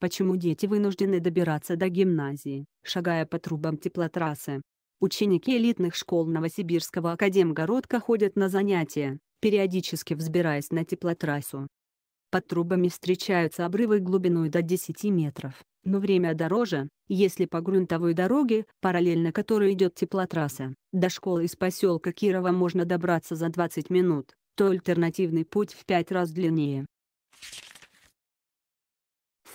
Почему дети вынуждены добираться до гимназии, шагая по трубам теплотрассы? Ученики элитных школ Новосибирского академгородка ходят на занятия, периодически взбираясь на теплотрассу. Под трубами встречаются обрывы глубиной до 10 метров, но время дороже, если по грунтовой дороге, параллельно которой идет теплотрасса, до школы из поселка Кирова можно добраться за 20 минут, то альтернативный путь в 5 раз длиннее.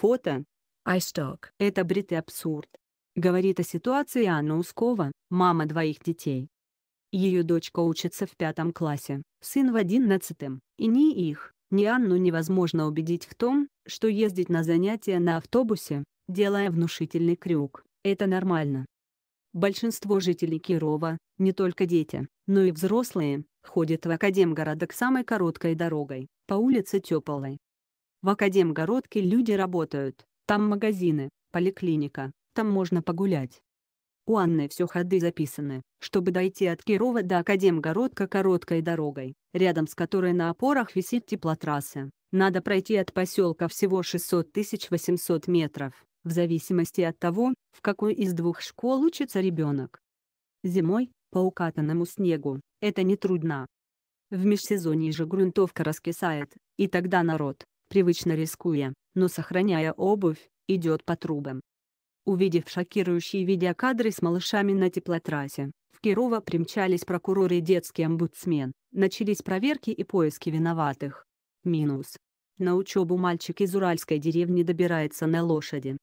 Фото. айсток, Это и абсурд. Говорит о ситуации Анна Ускова, мама двоих детей. Ее дочка учится в пятом классе, сын в одиннадцатом, и ни их, ни Анну невозможно убедить в том, что ездить на занятия на автобусе, делая внушительный крюк, это нормально. Большинство жителей Кирова, не только дети, но и взрослые, ходят в академгородок самой короткой дорогой, по улице Теплой. В Академгородке люди работают, там магазины, поликлиника, там можно погулять. У Анны все ходы записаны, чтобы дойти от Кирова до Академгородка короткой дорогой, рядом с которой на опорах висит теплотрасса. Надо пройти от поселка всего 600 800 метров, в зависимости от того, в какой из двух школ учится ребенок. Зимой, по укатанному снегу, это нетрудно. В межсезонье же грунтовка раскисает, и тогда народ, привычно рискуя, но сохраняя обувь, идет по трубам. Увидев шокирующие видеокадры с малышами на теплотрассе, в Кирова примчались прокуроры и детский омбудсмен, начались проверки и поиски виноватых. Минус. На учебу мальчик из уральской деревни добирается на лошади.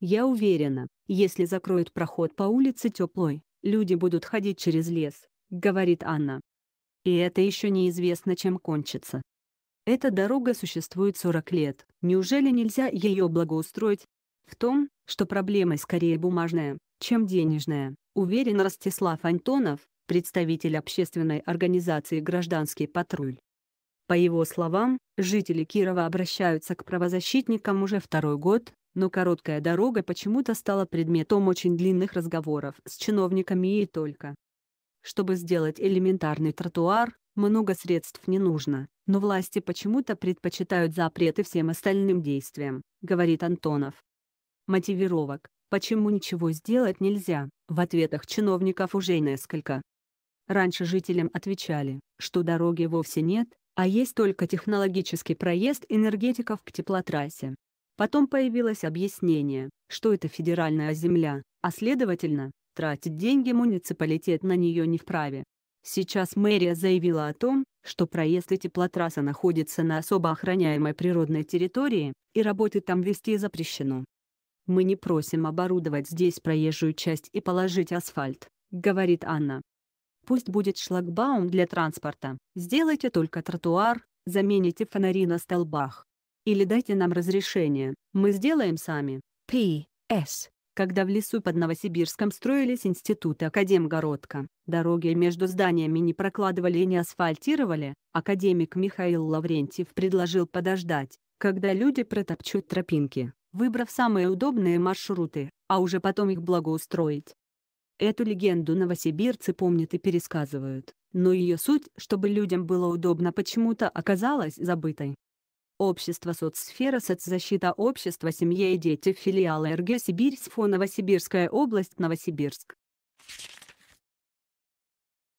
Я уверена, если закроют проход по улице теплой, люди будут ходить через лес, говорит Анна. И это еще неизвестно чем кончится. Эта дорога существует 40 лет. Неужели нельзя ее благоустроить? В том, что проблема скорее бумажная, чем денежная, уверен Ростислав Антонов, представитель общественной организации «Гражданский патруль». По его словам, жители Кирова обращаются к правозащитникам уже второй год, но короткая дорога почему-то стала предметом очень длинных разговоров с чиновниками и только. Чтобы сделать элементарный тротуар, много средств не нужно. Но власти почему-то предпочитают запреты всем остальным действиям, говорит Антонов. Мотивировок, почему ничего сделать нельзя, в ответах чиновников уже несколько. Раньше жителям отвечали, что дороги вовсе нет, а есть только технологический проезд энергетиков к теплотрассе. Потом появилось объяснение, что это федеральная земля, а следовательно, тратить деньги муниципалитет на нее не вправе. Сейчас мэрия заявила о том, что проезд и теплотрасса находится на особо охраняемой природной территории, и работы там вести запрещено. «Мы не просим оборудовать здесь проезжую часть и положить асфальт», — говорит Анна. «Пусть будет шлагбаум для транспорта, сделайте только тротуар, замените фонари на столбах. Или дайте нам разрешение, мы сделаем сами. P.S когда в лесу под Новосибирском строились институты Академгородка. Дороги между зданиями не прокладывали и не асфальтировали, академик Михаил Лаврентьев предложил подождать, когда люди протопчут тропинки, выбрав самые удобные маршруты, а уже потом их благоустроить. Эту легенду новосибирцы помнят и пересказывают, но ее суть, чтобы людям было удобно почему-то оказалась забытой. Общество соцсфера соцзащита общества семья и дети филиал РГ Сибирь СФО Новосибирская область Новосибирск